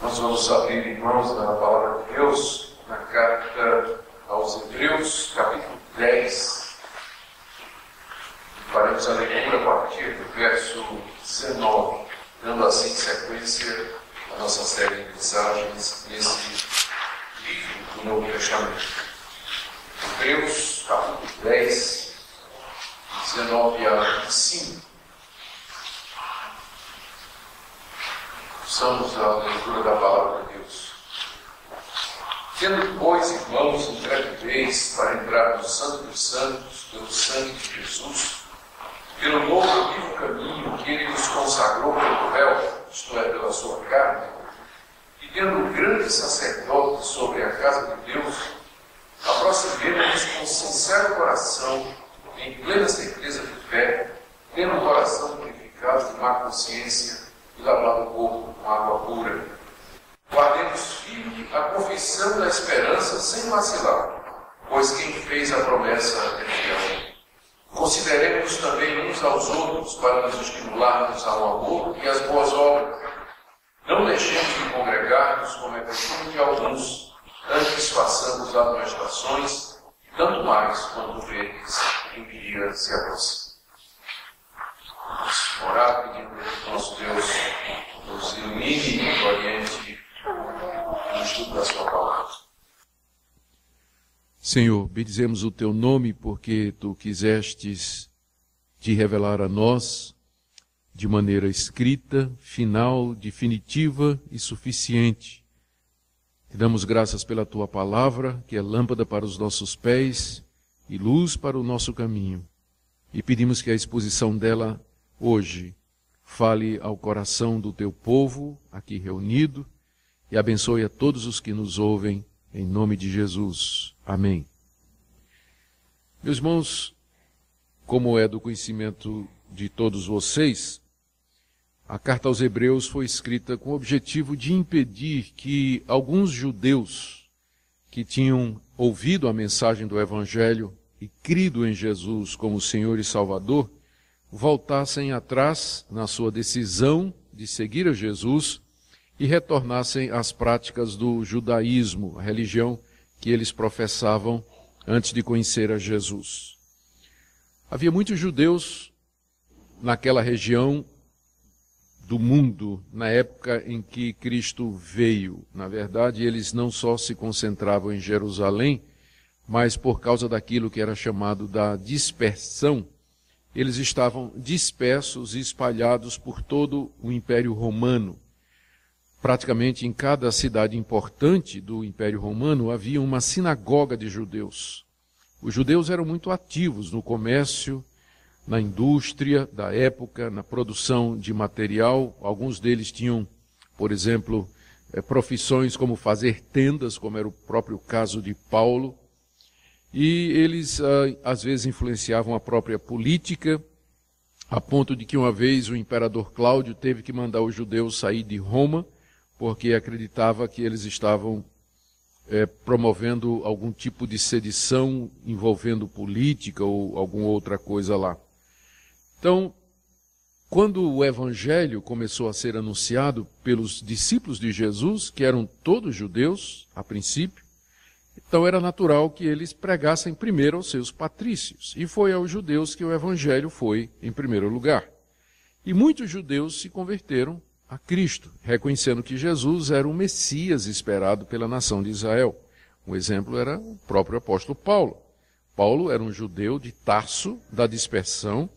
Nós vamos abrir, irmãos, na palavra de Deus, na carta aos Hebreus, capítulo 10. Faremos a leitura a partir do verso 19, dando assim sequência à nossa série de mensagens nesse livro do Novo Testamento. Hebreus, capítulo 10, 19 a 25. somos a leitura da palavra de Deus. Tendo, pois, irmãos, intrepidez para entrar no Santo dos Santos, pelo sangue de Jesus, pelo novo vivo caminho que ele nos consagrou pelo véu, isto é, pela sua carne, e tendo um grande sacerdote sobre a casa de Deus, aproximemos-nos com sincero coração, em plena certeza de fé, tendo o coração purificado de má consciência, e lavado o corpo com água pura. Guardemos firme a confissão da esperança sem vacilar, pois quem fez a promessa é fiel. Consideremos também uns aos outros para nos estimularmos ao amor e às boas obras. Não deixemos de congregar-nos como é costume de alguns, antes façamos admoestações, tanto mais quando vês que o dia se aproxima orar pedindo que nosso Deus nos ilumine e oriente no estudo da sua palavra. Senhor, bendizemos o teu nome porque tu quisestes te revelar a nós de maneira escrita, final, definitiva e suficiente. Te damos graças pela tua palavra, que é lâmpada para os nossos pés e luz para o nosso caminho. E pedimos que a exposição dela hoje. Fale ao coração do teu povo aqui reunido e abençoe a todos os que nos ouvem, em nome de Jesus. Amém. Meus irmãos, como é do conhecimento de todos vocês, a carta aos Hebreus foi escrita com o objetivo de impedir que alguns judeus que tinham ouvido a mensagem do Evangelho e crido em Jesus como Senhor e Salvador voltassem atrás na sua decisão de seguir a Jesus e retornassem às práticas do judaísmo, a religião que eles professavam antes de conhecer a Jesus. Havia muitos judeus naquela região do mundo na época em que Cristo veio. Na verdade, eles não só se concentravam em Jerusalém, mas por causa daquilo que era chamado da dispersão eles estavam dispersos e espalhados por todo o Império Romano. Praticamente em cada cidade importante do Império Romano havia uma sinagoga de judeus. Os judeus eram muito ativos no comércio, na indústria da época, na produção de material. Alguns deles tinham, por exemplo, eh, profissões como fazer tendas, como era o próprio caso de Paulo e eles ah, às vezes influenciavam a própria política, a ponto de que uma vez o imperador Cláudio teve que mandar os judeus sair de Roma, porque acreditava que eles estavam é, promovendo algum tipo de sedição envolvendo política ou alguma outra coisa lá. Então, quando o evangelho começou a ser anunciado pelos discípulos de Jesus, que eram todos judeus a princípio, então era natural que eles pregassem primeiro aos seus patrícios, e foi aos judeus que o evangelho foi em primeiro lugar. E muitos judeus se converteram a Cristo, reconhecendo que Jesus era o Messias esperado pela nação de Israel. Um exemplo era o próprio apóstolo Paulo. Paulo era um judeu de Tarso, da dispersão,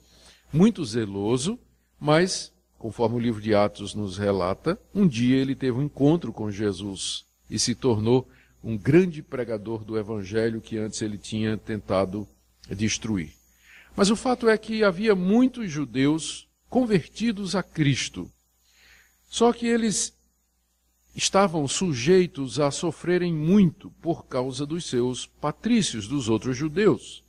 muito zeloso, mas, conforme o livro de Atos nos relata, um dia ele teve um encontro com Jesus e se tornou um grande pregador do evangelho que antes ele tinha tentado destruir. Mas o fato é que havia muitos judeus convertidos a Cristo. Só que eles estavam sujeitos a sofrerem muito por causa dos seus patrícios, dos outros judeus,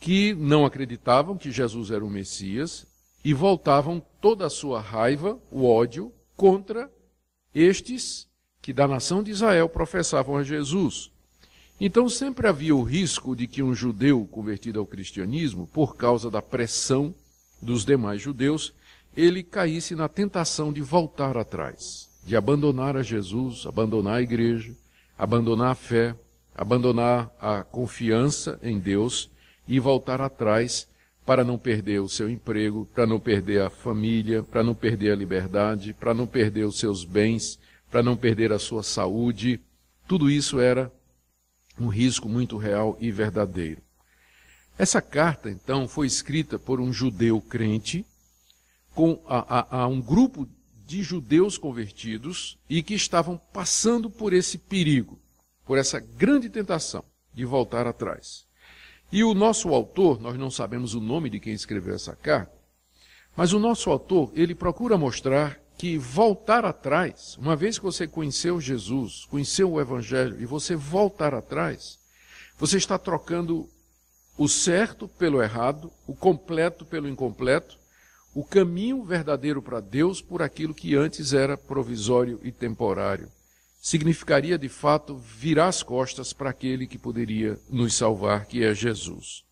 que não acreditavam que Jesus era o Messias e voltavam toda a sua raiva, o ódio, contra estes que da nação de Israel professavam a Jesus. Então sempre havia o risco de que um judeu convertido ao cristianismo, por causa da pressão dos demais judeus, ele caísse na tentação de voltar atrás, de abandonar a Jesus, abandonar a igreja, abandonar a fé, abandonar a confiança em Deus e voltar atrás para não perder o seu emprego, para não perder a família, para não perder a liberdade, para não perder os seus bens, para não perder a sua saúde. Tudo isso era um risco muito real e verdadeiro. Essa carta, então, foi escrita por um judeu crente com a, a, a um grupo de judeus convertidos e que estavam passando por esse perigo, por essa grande tentação de voltar atrás. E o nosso autor, nós não sabemos o nome de quem escreveu essa carta, mas o nosso autor, ele procura mostrar que voltar atrás, uma vez que você conheceu Jesus, conheceu o Evangelho, e você voltar atrás, você está trocando o certo pelo errado, o completo pelo incompleto, o caminho verdadeiro para Deus por aquilo que antes era provisório e temporário. Significaria de fato virar as costas para aquele que poderia nos salvar, que é Jesus.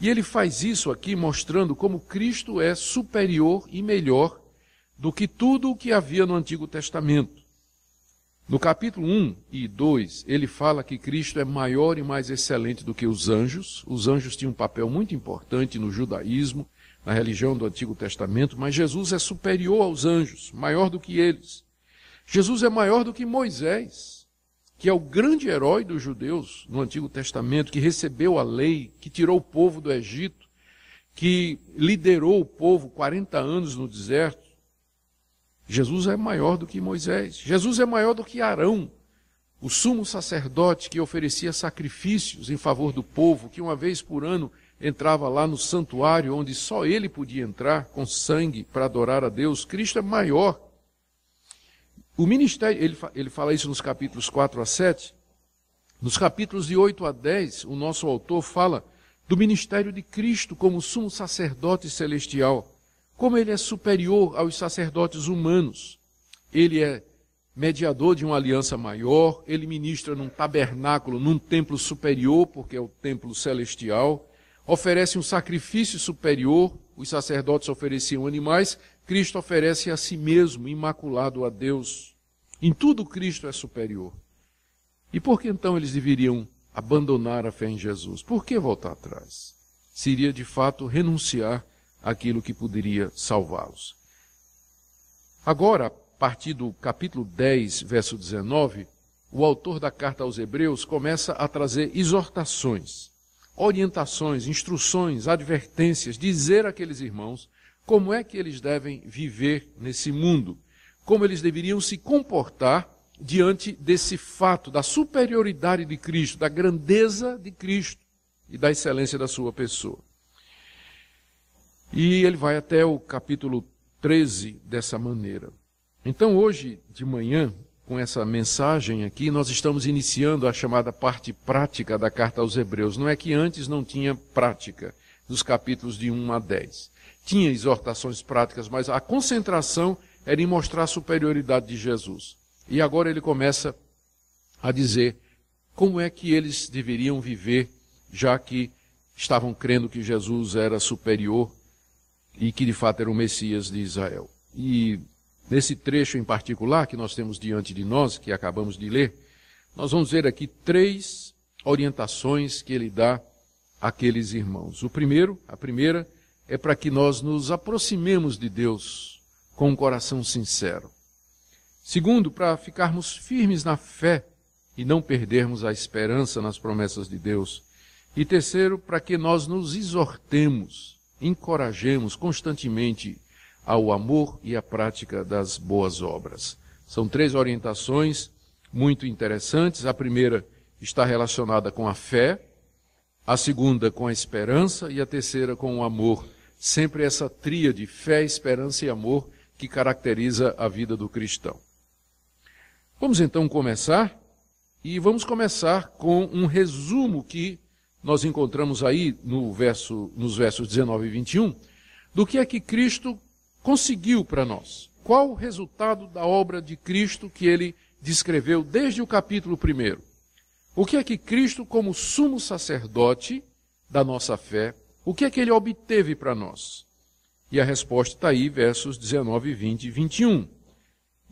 E ele faz isso aqui mostrando como Cristo é superior e melhor do que tudo o que havia no Antigo Testamento. No capítulo 1 e 2, ele fala que Cristo é maior e mais excelente do que os anjos. Os anjos tinham um papel muito importante no judaísmo, na religião do Antigo Testamento, mas Jesus é superior aos anjos, maior do que eles. Jesus é maior do que Moisés, que é o grande herói dos judeus no Antigo Testamento, que recebeu a lei, que tirou o povo do Egito, que liderou o povo 40 anos no deserto Jesus é maior do que Moisés. Jesus é maior do que Arão, o sumo sacerdote que oferecia sacrifícios em favor do povo, que uma vez por ano entrava lá no santuário onde só ele podia entrar com sangue para adorar a Deus. Cristo é maior. O ministério, ele, ele fala isso nos capítulos 4 a 7. Nos capítulos de 8 a 10, o nosso autor fala do ministério de Cristo como sumo sacerdote celestial. Como ele é superior aos sacerdotes humanos, ele é mediador de uma aliança maior, ele ministra num tabernáculo, num templo superior, porque é o templo celestial, oferece um sacrifício superior, os sacerdotes ofereciam animais, Cristo oferece a si mesmo, imaculado a Deus. Em tudo Cristo é superior. E por que então eles deveriam abandonar a fé em Jesus? Por que voltar atrás? Seria de fato renunciar aquilo que poderia salvá-los. Agora, a partir do capítulo 10, verso 19, o autor da carta aos Hebreus começa a trazer exortações, orientações, instruções, advertências, dizer àqueles irmãos como é que eles devem viver nesse mundo, como eles deveriam se comportar diante desse fato da superioridade de Cristo, da grandeza de Cristo e da excelência da sua pessoa. E ele vai até o capítulo 13 dessa maneira. Então, hoje de manhã, com essa mensagem aqui, nós estamos iniciando a chamada parte prática da carta aos Hebreus. Não é que antes não tinha prática, dos capítulos de 1 a 10. Tinha exortações práticas, mas a concentração era em mostrar a superioridade de Jesus. E agora ele começa a dizer como é que eles deveriam viver, já que estavam crendo que Jesus era superior e que de fato era o Messias de Israel. E nesse trecho em particular que nós temos diante de nós, que acabamos de ler, nós vamos ver aqui três orientações que ele dá àqueles irmãos. O primeiro, a primeira, é para que nós nos aproximemos de Deus com um coração sincero. Segundo, para ficarmos firmes na fé e não perdermos a esperança nas promessas de Deus. E terceiro, para que nós nos exortemos encorajemos constantemente ao amor e à prática das boas obras. São três orientações muito interessantes. A primeira está relacionada com a fé, a segunda com a esperança e a terceira com o amor. Sempre essa tríade fé, esperança e amor que caracteriza a vida do cristão. Vamos então começar e vamos começar com um resumo que nós encontramos aí no verso, nos versos 19 e 21, do que é que Cristo conseguiu para nós. Qual o resultado da obra de Cristo que ele descreveu desde o capítulo 1? O que é que Cristo, como sumo sacerdote da nossa fé, o que é que ele obteve para nós? E a resposta está aí, versos 19, 20 e 21.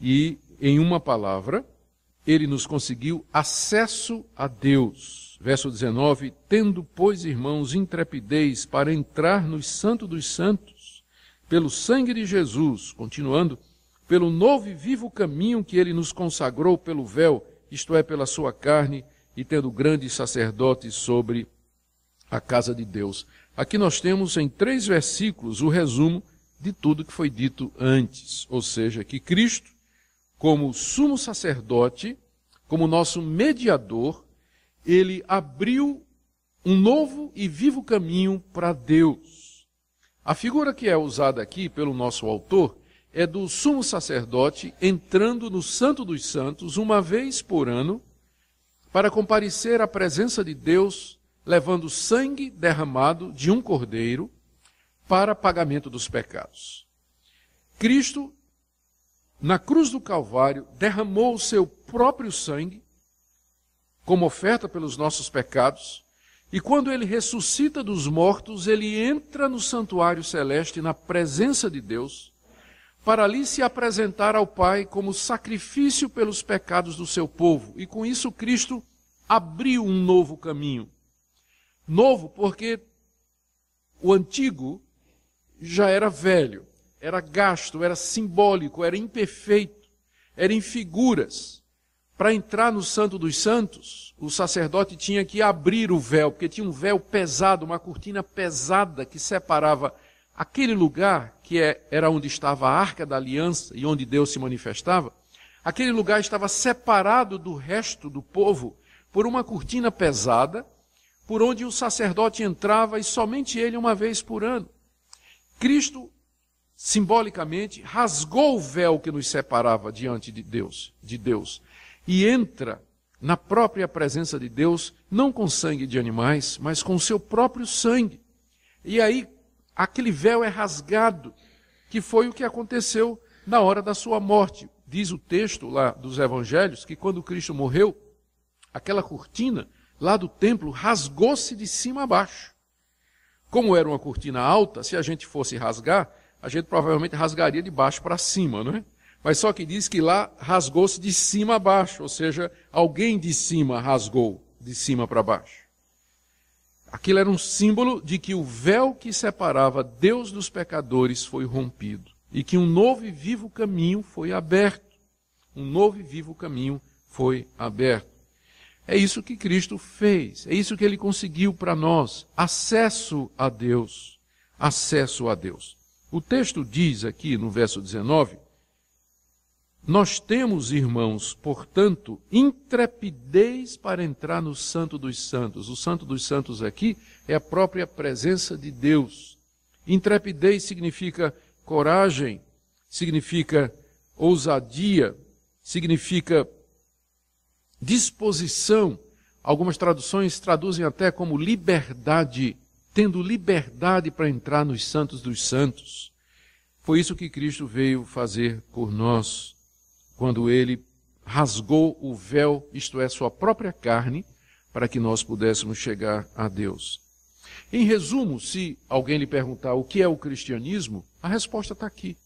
E, em uma palavra, ele nos conseguiu acesso a Deus. Verso 19: Tendo, pois, irmãos, intrepidez para entrar nos Santo dos Santos, pelo sangue de Jesus, continuando, pelo novo e vivo caminho que ele nos consagrou pelo véu, isto é, pela sua carne, e tendo grandes sacerdotes sobre a casa de Deus. Aqui nós temos em três versículos o resumo de tudo que foi dito antes, ou seja, que Cristo como sumo sacerdote, como nosso mediador, ele abriu um novo e vivo caminho para Deus. A figura que é usada aqui pelo nosso autor é do sumo sacerdote entrando no Santo dos Santos uma vez por ano para comparecer à presença de Deus, levando sangue derramado de um cordeiro para pagamento dos pecados. Cristo na cruz do Calvário, derramou o seu próprio sangue como oferta pelos nossos pecados, e quando ele ressuscita dos mortos, ele entra no santuário celeste, na presença de Deus, para ali se apresentar ao Pai como sacrifício pelos pecados do seu povo. E com isso, Cristo abriu um novo caminho. Novo porque o antigo já era velho era gasto, era simbólico, era imperfeito, era em figuras. Para entrar no Santo dos Santos, o sacerdote tinha que abrir o véu, porque tinha um véu pesado, uma cortina pesada que separava aquele lugar que é, era onde estava a arca da aliança e onde Deus se manifestava. Aquele lugar estava separado do resto do povo por uma cortina pesada, por onde o sacerdote entrava e somente ele uma vez por ano. Cristo simbolicamente, rasgou o véu que nos separava diante de Deus, de Deus, e entra na própria presença de Deus, não com sangue de animais, mas com o seu próprio sangue. E aí aquele véu é rasgado, que foi o que aconteceu na hora da sua morte. Diz o texto lá dos evangelhos que quando Cristo morreu, aquela cortina lá do templo rasgou-se de cima a baixo. Como era uma cortina alta, se a gente fosse rasgar, a gente provavelmente rasgaria de baixo para cima, não é? Mas só que diz que lá rasgou-se de cima a baixo, ou seja, alguém de cima rasgou de cima para baixo. Aquilo era um símbolo de que o véu que separava Deus dos pecadores foi rompido e que um novo e vivo caminho foi aberto. Um novo e vivo caminho foi aberto. É isso que Cristo fez, é isso que ele conseguiu para nós: acesso a Deus. Acesso a Deus. O texto diz aqui no verso 19: Nós temos, irmãos, portanto, intrepidez para entrar no Santo dos Santos. O Santo dos Santos aqui é a própria presença de Deus. Intrepidez significa coragem, significa ousadia, significa disposição. Algumas traduções traduzem até como liberdade tendo liberdade para entrar nos santos dos santos. Foi isso que Cristo veio fazer por nós, quando ele rasgou o véu, isto é, sua própria carne, para que nós pudéssemos chegar a Deus. Em resumo, se alguém lhe perguntar o que é o cristianismo, a resposta está aqui.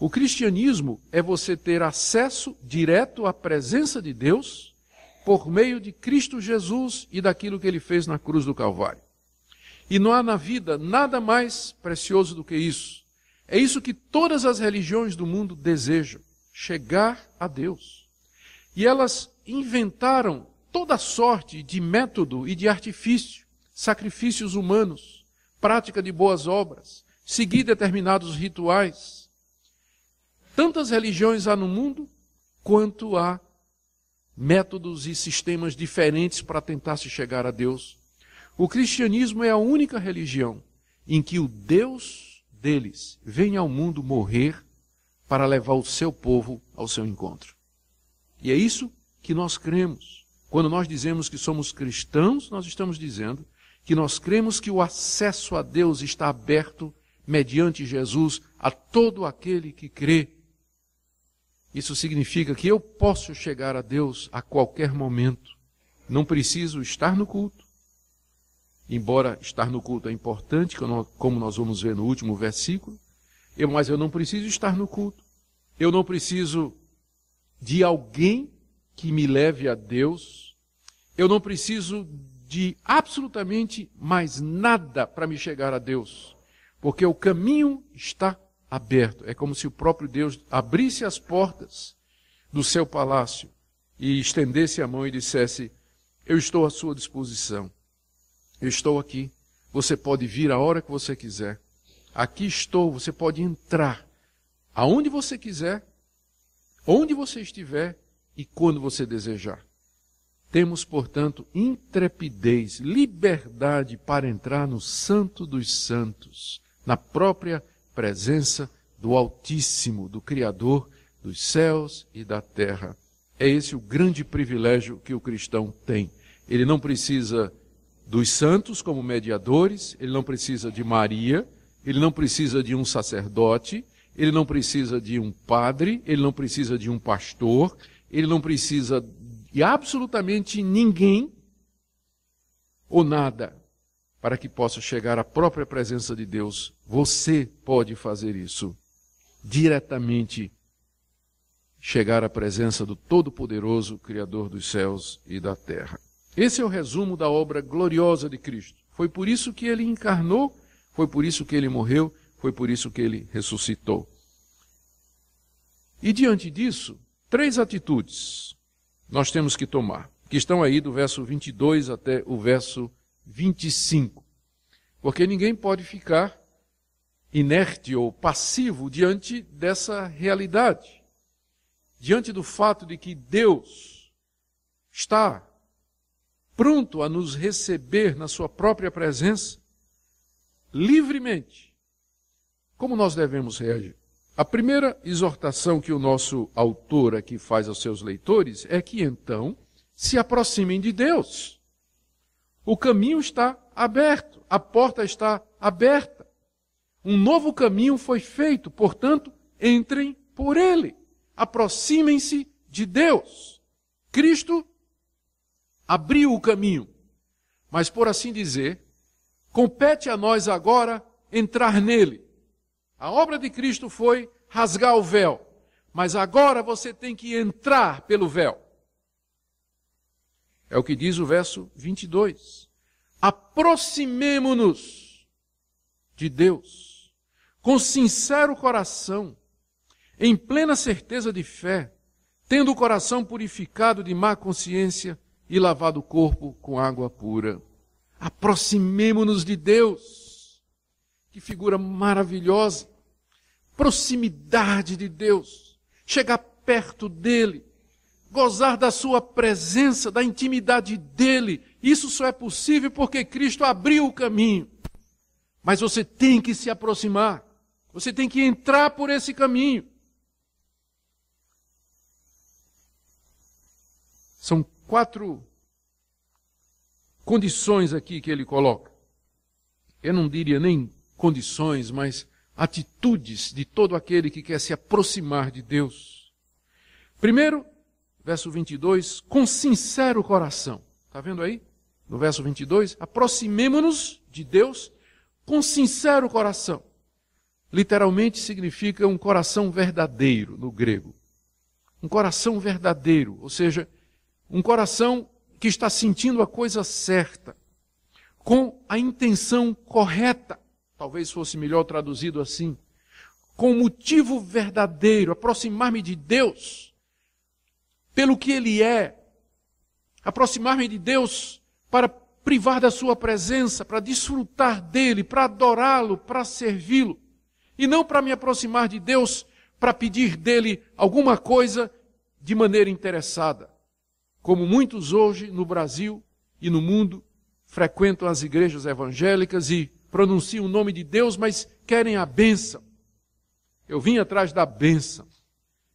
O cristianismo é você ter acesso direto à presença de Deus por meio de Cristo Jesus e daquilo que ele fez na cruz do Calvário. E não há na vida nada mais precioso do que isso. É isso que todas as religiões do mundo desejam: chegar a Deus. E elas inventaram toda sorte de método e de artifício, sacrifícios humanos, prática de boas obras, seguir determinados rituais. Tantas religiões há no mundo quanto há métodos e sistemas diferentes para tentar se chegar a Deus o cristianismo é a única religião em que o Deus deles vem ao mundo morrer para levar o seu povo ao seu encontro. E é isso que nós cremos. Quando nós dizemos que somos cristãos, nós estamos dizendo que nós cremos que o acesso a Deus está aberto mediante Jesus a todo aquele que crê. Isso significa que eu posso chegar a Deus a qualquer momento. Não preciso estar no culto, Embora estar no culto é importante, como nós vamos ver no último versículo, eu, mas eu não preciso estar no culto. Eu não preciso de alguém que me leve a Deus. Eu não preciso de absolutamente mais nada para me chegar a Deus, porque o caminho está aberto. É como se o próprio Deus abrisse as portas do seu palácio e estendesse a mão e dissesse: Eu estou à sua disposição. Eu estou aqui. Você pode vir a hora que você quiser. Aqui estou. Você pode entrar aonde você quiser, onde você estiver e quando você desejar. Temos, portanto, intrepidez, liberdade para entrar no Santo dos Santos, na própria presença do Altíssimo, do Criador dos céus e da terra. É esse o grande privilégio que o cristão tem. Ele não precisa dos santos como mediadores, ele não precisa de Maria, ele não precisa de um sacerdote, ele não precisa de um padre, ele não precisa de um pastor, ele não precisa de absolutamente ninguém ou nada para que possa chegar à própria presença de Deus. Você pode fazer isso diretamente chegar à presença do Todo-Poderoso, Criador dos céus e da terra. Esse é o resumo da obra gloriosa de Cristo. Foi por isso que ele encarnou, foi por isso que ele morreu, foi por isso que ele ressuscitou. E diante disso, três atitudes nós temos que tomar, que estão aí do verso 22 até o verso 25. Porque ninguém pode ficar inerte ou passivo diante dessa realidade, diante do fato de que Deus está pronto a nos receber na sua própria presença, livremente, como nós devemos reagir? A primeira exortação que o nosso autor aqui faz aos seus leitores é que então se aproximem de Deus. O caminho está aberto, a porta está aberta. Um novo caminho foi feito, portanto, entrem por ele. Aproximem-se de Deus. Cristo abriu o caminho. Mas, por assim dizer, compete a nós agora entrar nele. A obra de Cristo foi rasgar o véu, mas agora você tem que entrar pelo véu. É o que diz o verso 22. Aproximemo-nos de Deus com sincero coração, em plena certeza de fé, tendo o coração purificado de má consciência e lavado o corpo com água pura. Aproximemo-nos de Deus. Que figura maravilhosa! Proximidade de Deus, chegar perto dele, gozar da sua presença, da intimidade dele. Isso só é possível porque Cristo abriu o caminho. Mas você tem que se aproximar. Você tem que entrar por esse caminho. São quatro condições aqui que ele coloca. Eu não diria nem condições, mas atitudes de todo aquele que quer se aproximar de Deus. Primeiro, verso 22, com sincero coração. Está vendo aí? No verso 22, aproximemo-nos de Deus com sincero coração. Literalmente significa um coração verdadeiro no grego. Um coração verdadeiro, ou seja, um coração que está sentindo a coisa certa, com a intenção correta, talvez fosse melhor traduzido assim, com o motivo verdadeiro, aproximar-me de Deus pelo que Ele é, aproximar-me de Deus para privar da Sua presença, para desfrutar dele, para adorá-lo, para servi-lo, e não para me aproximar de Deus para pedir dele alguma coisa de maneira interessada como muitos hoje no Brasil e no mundo frequentam as igrejas evangélicas e pronunciam o nome de Deus, mas querem a bênção. Eu vim atrás da bênção.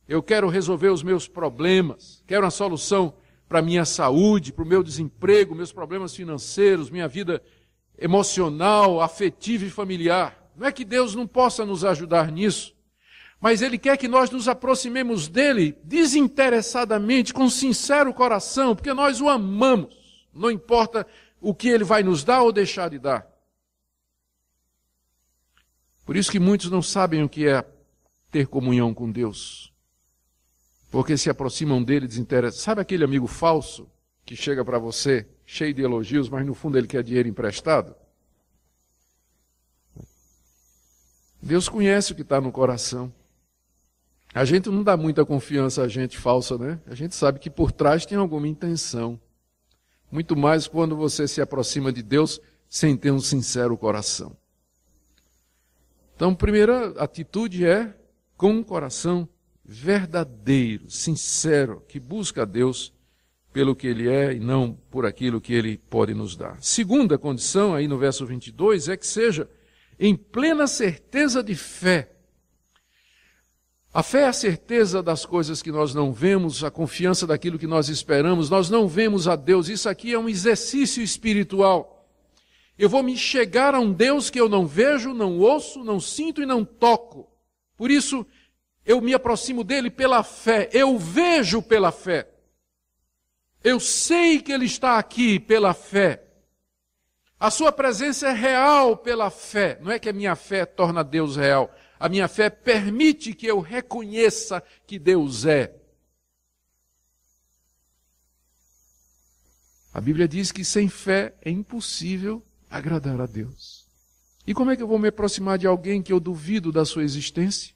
Eu quero resolver os meus problemas, quero uma solução para a minha saúde, para o meu desemprego, meus problemas financeiros, minha vida emocional, afetiva e familiar. Não é que Deus não possa nos ajudar nisso, mas Ele quer que nós nos aproximemos dele desinteressadamente, com sincero coração, porque nós o amamos. Não importa o que Ele vai nos dar ou deixar de dar. Por isso que muitos não sabem o que é ter comunhão com Deus, porque se aproximam dele desinteressadamente. Sabe aquele amigo falso que chega para você cheio de elogios, mas no fundo ele quer dinheiro emprestado? Deus conhece o que está no coração. A gente não dá muita confiança a gente falsa, né? A gente sabe que por trás tem alguma intenção. Muito mais quando você se aproxima de Deus sem ter um sincero coração. Então, primeira atitude é com um coração verdadeiro, sincero, que busca a Deus pelo que ele é e não por aquilo que ele pode nos dar. Segunda condição, aí no verso 22, é que seja em plena certeza de fé a fé é a certeza das coisas que nós não vemos, a confiança daquilo que nós esperamos. Nós não vemos a Deus. Isso aqui é um exercício espiritual. Eu vou me chegar a um Deus que eu não vejo, não ouço, não sinto e não toco. Por isso, eu me aproximo dele pela fé. Eu vejo pela fé. Eu sei que ele está aqui pela fé. A sua presença é real pela fé. Não é que a minha fé torna Deus real a minha fé permite que eu reconheça que Deus é. A Bíblia diz que sem fé é impossível agradar a Deus. E como é que eu vou me aproximar de alguém que eu duvido da sua existência?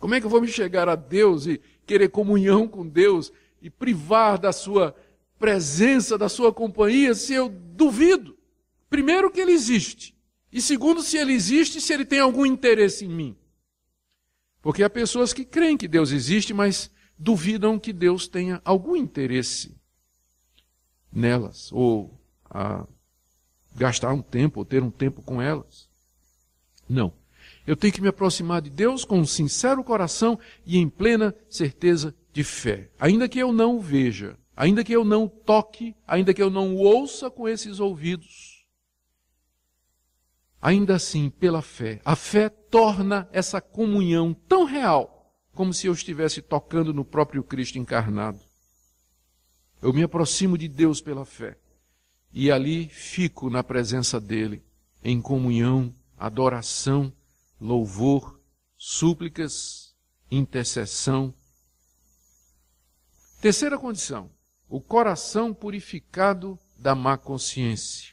Como é que eu vou me chegar a Deus e querer comunhão com Deus e privar da sua presença, da sua companhia, se eu duvido? Primeiro que ele existe. E segundo, se ele existe, se ele tem algum interesse em mim. Porque há pessoas que creem que Deus existe, mas duvidam que Deus tenha algum interesse nelas, ou a gastar um tempo, ou ter um tempo com elas. Não. Eu tenho que me aproximar de Deus com um sincero coração e em plena certeza de fé. Ainda que eu não o veja, ainda que eu não o toque, ainda que eu não o ouça com esses ouvidos, Ainda assim, pela fé, a fé torna essa comunhão tão real como se eu estivesse tocando no próprio Cristo encarnado. Eu me aproximo de Deus pela fé e ali fico na presença dele, em comunhão, adoração, louvor, súplicas, intercessão. Terceira condição: o coração purificado da má consciência.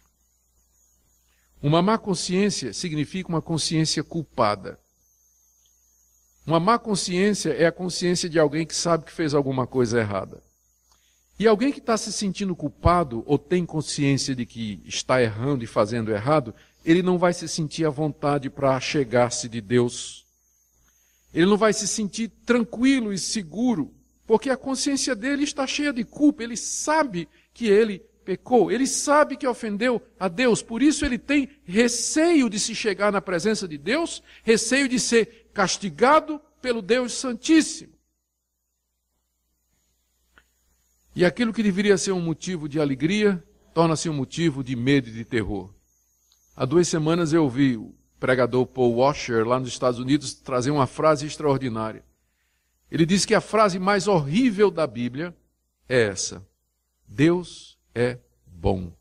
Uma má consciência significa uma consciência culpada. Uma má consciência é a consciência de alguém que sabe que fez alguma coisa errada. E alguém que está se sentindo culpado ou tem consciência de que está errando e fazendo errado, ele não vai se sentir à vontade para chegar-se de Deus. Ele não vai se sentir tranquilo e seguro, porque a consciência dele está cheia de culpa. Ele sabe que ele pecou, ele sabe que ofendeu a Deus, por isso ele tem receio de se chegar na presença de Deus, receio de ser castigado pelo Deus Santíssimo. E aquilo que deveria ser um motivo de alegria torna-se um motivo de medo e de terror. Há duas semanas eu ouvi o pregador Paul Washer, lá nos Estados Unidos, trazer uma frase extraordinária. Ele disse que a frase mais horrível da Bíblia é essa: Deus é bom.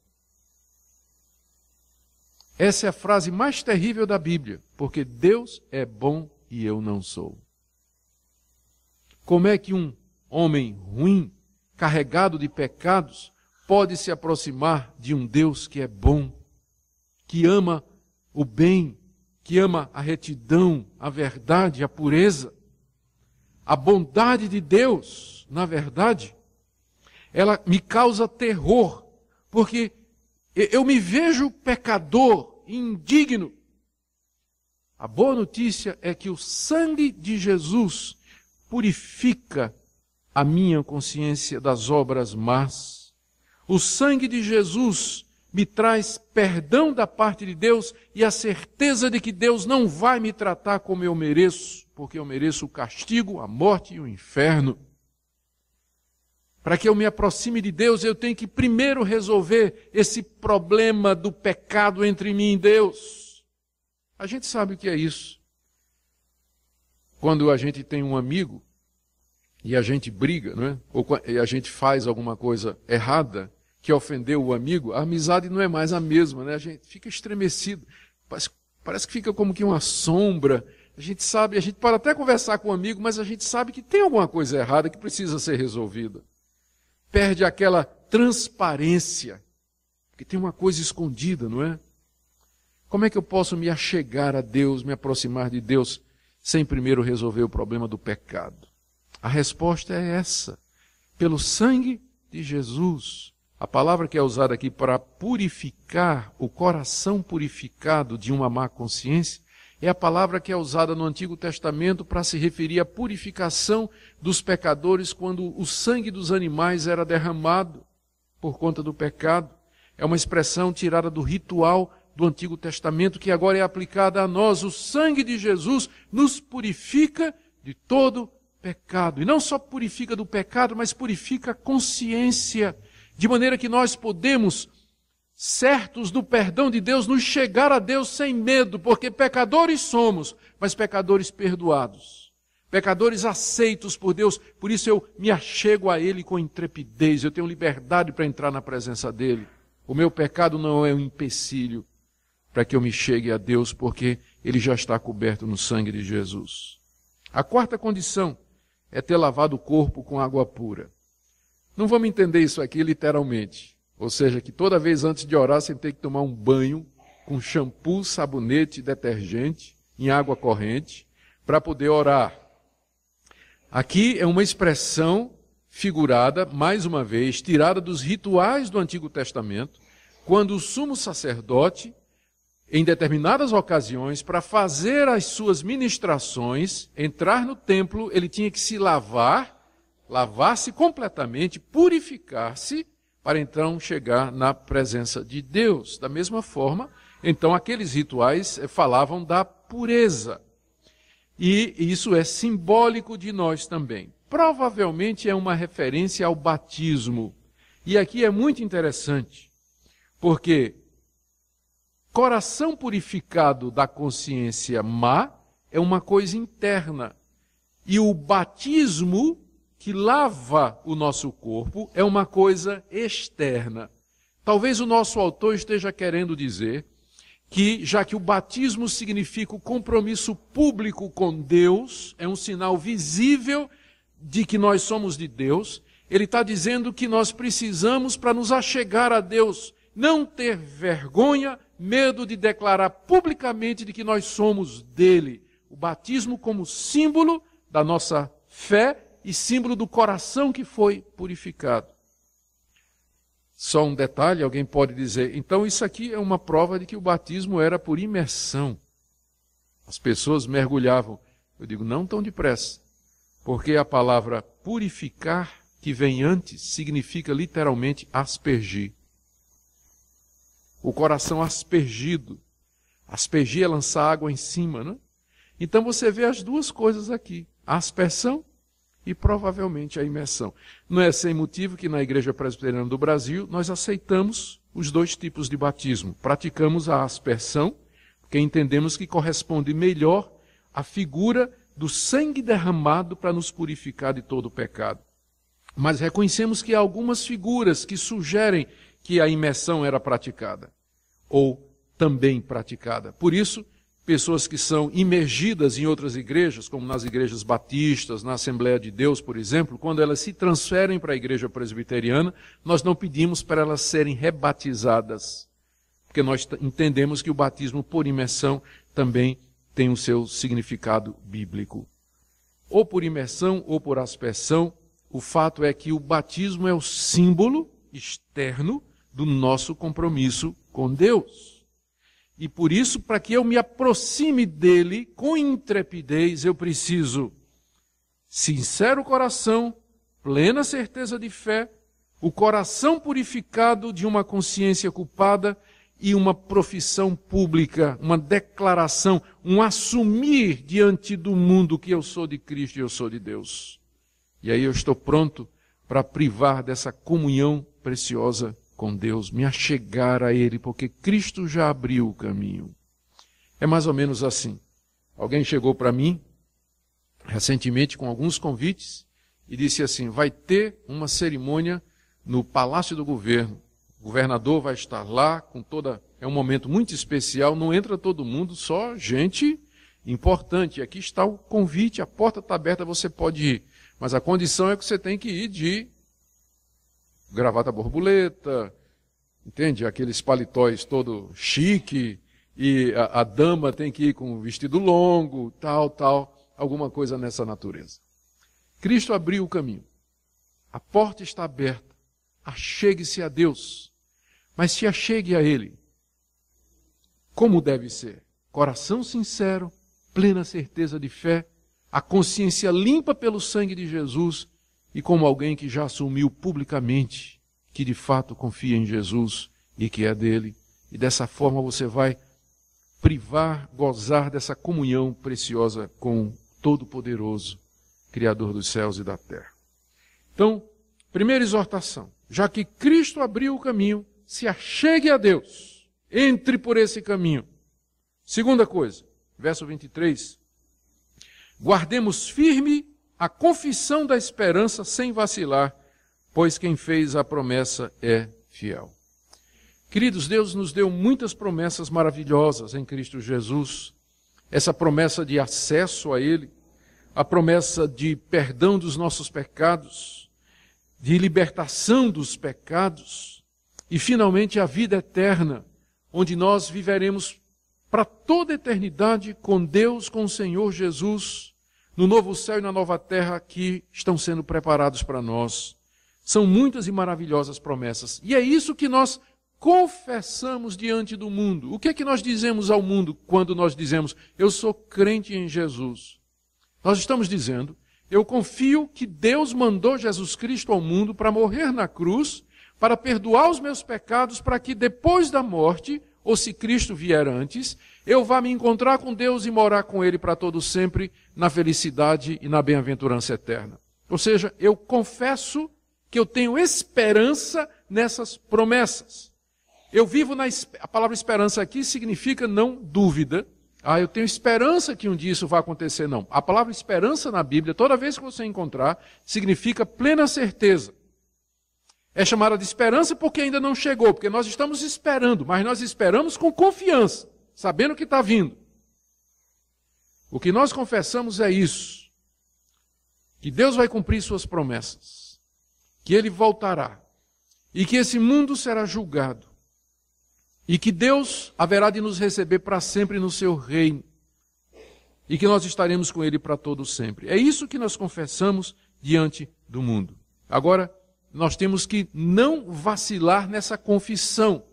Essa é a frase mais terrível da Bíblia, porque Deus é bom e eu não sou. Como é que um homem ruim, carregado de pecados, pode se aproximar de um Deus que é bom, que ama o bem, que ama a retidão, a verdade, a pureza? A bondade de Deus, na verdade, ela me causa terror, porque eu me vejo pecador, indigno. A boa notícia é que o sangue de Jesus purifica a minha consciência das obras más. O sangue de Jesus me traz perdão da parte de Deus e a certeza de que Deus não vai me tratar como eu mereço, porque eu mereço o castigo, a morte e o inferno. Para que eu me aproxime de Deus, eu tenho que primeiro resolver esse problema do pecado entre mim e Deus. A gente sabe o que é isso. Quando a gente tem um amigo e a gente briga, não é? ou e a gente faz alguma coisa errada que ofendeu o amigo, a amizade não é mais a mesma, né? a gente fica estremecido. Parece, parece que fica como que uma sombra a gente sabe, a gente pode até conversar com um amigo, mas a gente sabe que tem alguma coisa errada que precisa ser resolvida perde aquela transparência, porque tem uma coisa escondida, não é? Como é que eu posso me achegar a Deus, me aproximar de Deus, sem primeiro resolver o problema do pecado? A resposta é essa: pelo sangue de Jesus. A palavra que é usada aqui para purificar o coração purificado de uma má consciência é a palavra que é usada no Antigo Testamento para se referir à purificação dos pecadores quando o sangue dos animais era derramado por conta do pecado. É uma expressão tirada do ritual do Antigo Testamento que agora é aplicada a nós. O sangue de Jesus nos purifica de todo pecado. E não só purifica do pecado, mas purifica a consciência, de maneira que nós podemos certos do perdão de Deus, nos chegar a Deus sem medo, porque pecadores somos, mas pecadores perdoados, pecadores aceitos por Deus, por isso eu me achego a Ele com intrepidez, eu tenho liberdade para entrar na presença dEle. O meu pecado não é um empecilho para que eu me chegue a Deus, porque ele já está coberto no sangue de Jesus. A quarta condição é ter lavado o corpo com água pura. Não vamos entender isso aqui literalmente. Ou seja, que toda vez antes de orar você tem que tomar um banho com shampoo, sabonete, detergente em água corrente para poder orar. Aqui é uma expressão figurada, mais uma vez, tirada dos rituais do Antigo Testamento, quando o sumo sacerdote, em determinadas ocasiões, para fazer as suas ministrações, entrar no templo, ele tinha que se lavar, lavar-se completamente, purificar-se para então chegar na presença de Deus. Da mesma forma, então aqueles rituais eh, falavam da pureza. E isso é simbólico de nós também. Provavelmente é uma referência ao batismo. E aqui é muito interessante, porque coração purificado da consciência má é uma coisa interna. E o batismo que lava o nosso corpo é uma coisa externa. Talvez o nosso autor esteja querendo dizer que, já que o batismo significa o compromisso público com Deus, é um sinal visível de que nós somos de Deus, ele está dizendo que nós precisamos, para nos achegar a Deus, não ter vergonha, medo de declarar publicamente de que nós somos dele. O batismo como símbolo da nossa fé e símbolo do coração que foi purificado. Só um detalhe, alguém pode dizer, então isso aqui é uma prova de que o batismo era por imersão. As pessoas mergulhavam. Eu digo, não tão depressa, porque a palavra purificar, que vem antes, significa literalmente aspergir. O coração aspergido. Aspergir é lançar água em cima, né? Então você vê as duas coisas aqui: a aspersão e provavelmente a imersão. Não é sem motivo que na Igreja Presbiteriana do Brasil nós aceitamos os dois tipos de batismo. Praticamos a aspersão, porque entendemos que corresponde melhor à figura do sangue derramado para nos purificar de todo o pecado. Mas reconhecemos que há algumas figuras que sugerem que a imersão era praticada ou também praticada. Por isso, pessoas que são imergidas em outras igrejas, como nas igrejas batistas, na Assembleia de Deus, por exemplo, quando elas se transferem para a igreja presbiteriana, nós não pedimos para elas serem rebatizadas, porque nós entendemos que o batismo por imersão também tem o seu significado bíblico. Ou por imersão ou por aspersão, o fato é que o batismo é o símbolo externo do nosso compromisso com Deus. E por isso, para que eu me aproxime dele com intrepidez, eu preciso sincero coração, plena certeza de fé, o coração purificado de uma consciência culpada e uma profissão pública, uma declaração, um assumir diante do mundo que eu sou de Cristo e eu sou de Deus. E aí eu estou pronto para privar dessa comunhão preciosa com Deus, me achegar a Ele, porque Cristo já abriu o caminho. É mais ou menos assim. Alguém chegou para mim, recentemente, com alguns convites, e disse assim: vai ter uma cerimônia no Palácio do Governo. O governador vai estar lá com toda. É um momento muito especial, não entra todo mundo, só gente importante. Aqui está o convite, a porta está aberta, você pode ir. Mas a condição é que você tem que ir de gravata borboleta, entende? Aqueles paletóis todo chique, e a, a dama tem que ir com um vestido longo, tal, tal, alguma coisa nessa natureza. Cristo abriu o caminho. A porta está aberta. Achegue-se a Deus. Mas se achegue a Ele, como deve ser? Coração sincero, plena certeza de fé, a consciência limpa pelo sangue de Jesus e como alguém que já assumiu publicamente que de fato confia em Jesus e que é dele. E dessa forma você vai privar, gozar dessa comunhão preciosa com Todo-Poderoso, Criador dos céus e da terra. Então, primeira exortação: já que Cristo abriu o caminho, se achegue a Deus, entre por esse caminho. Segunda coisa, verso 23. Guardemos firme a confissão da esperança sem vacilar, pois quem fez a promessa é fiel. Queridos, Deus nos deu muitas promessas maravilhosas em Cristo Jesus. Essa promessa de acesso a Ele, a promessa de perdão dos nossos pecados, de libertação dos pecados e, finalmente, a vida eterna, onde nós viveremos para toda a eternidade com Deus, com o Senhor Jesus no novo céu e na nova terra que estão sendo preparados para nós. São muitas e maravilhosas promessas. E é isso que nós confessamos diante do mundo. O que é que nós dizemos ao mundo quando nós dizemos eu sou crente em Jesus? Nós estamos dizendo, eu confio que Deus mandou Jesus Cristo ao mundo para morrer na cruz, para perdoar os meus pecados, para que depois da morte, ou se Cristo vier antes, eu vá me encontrar com Deus e morar com Ele para todo sempre, na felicidade e na bem-aventurança eterna. Ou seja, eu confesso que eu tenho esperança nessas promessas. Eu vivo na a palavra esperança aqui significa não dúvida. Ah, eu tenho esperança que um dia isso vai acontecer, não. A palavra esperança na Bíblia, toda vez que você encontrar, significa plena certeza. É chamada de esperança porque ainda não chegou, porque nós estamos esperando, mas nós esperamos com confiança sabendo que está vindo. O que nós confessamos é isso: que Deus vai cumprir suas promessas, que ele voltará e que esse mundo será julgado e que Deus haverá de nos receber para sempre no seu reino e que nós estaremos com ele para todo sempre. É isso que nós confessamos diante do mundo. Agora, nós temos que não vacilar nessa confissão.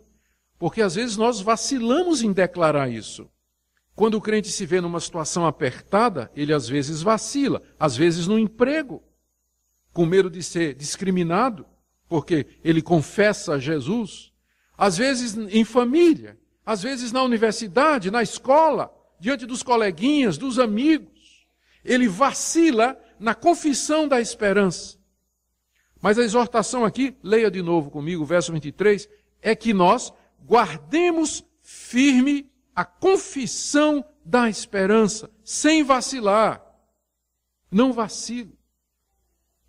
Porque às vezes nós vacilamos em declarar isso. Quando o crente se vê numa situação apertada, ele às vezes vacila, às vezes no emprego, com medo de ser discriminado, porque ele confessa a Jesus, às vezes em família, às vezes na universidade, na escola, diante dos coleguinhas, dos amigos. Ele vacila na confissão da esperança. Mas a exortação aqui, leia de novo comigo o verso 23, é que nós guardemos firme a confissão da esperança, sem vacilar. Não vacile.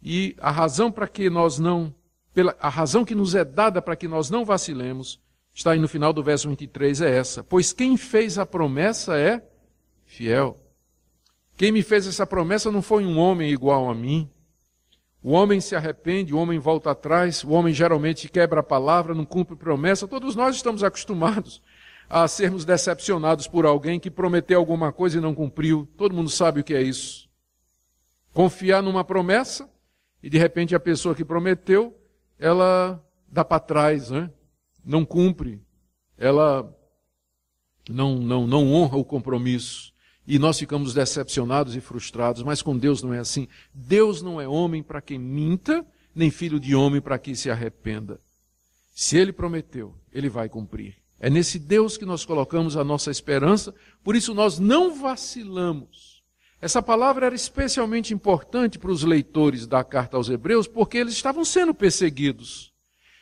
E a razão para que nós não, pela, a razão que nos é dada para que nós não vacilemos, está aí no final do verso 23, é essa. Pois quem fez a promessa é fiel. Quem me fez essa promessa não foi um homem igual a mim, o homem se arrepende, o homem volta atrás, o homem geralmente quebra a palavra, não cumpre promessa. Todos nós estamos acostumados a sermos decepcionados por alguém que prometeu alguma coisa e não cumpriu. Todo mundo sabe o que é isso. Confiar numa promessa e de repente a pessoa que prometeu, ela dá para trás, né? não cumpre, ela não, não, não honra o compromisso. E nós ficamos decepcionados e frustrados, mas com Deus não é assim. Deus não é homem para quem minta, nem filho de homem para que se arrependa. Se ele prometeu, ele vai cumprir. É nesse Deus que nós colocamos a nossa esperança, por isso nós não vacilamos. Essa palavra era especialmente importante para os leitores da carta aos Hebreus, porque eles estavam sendo perseguidos,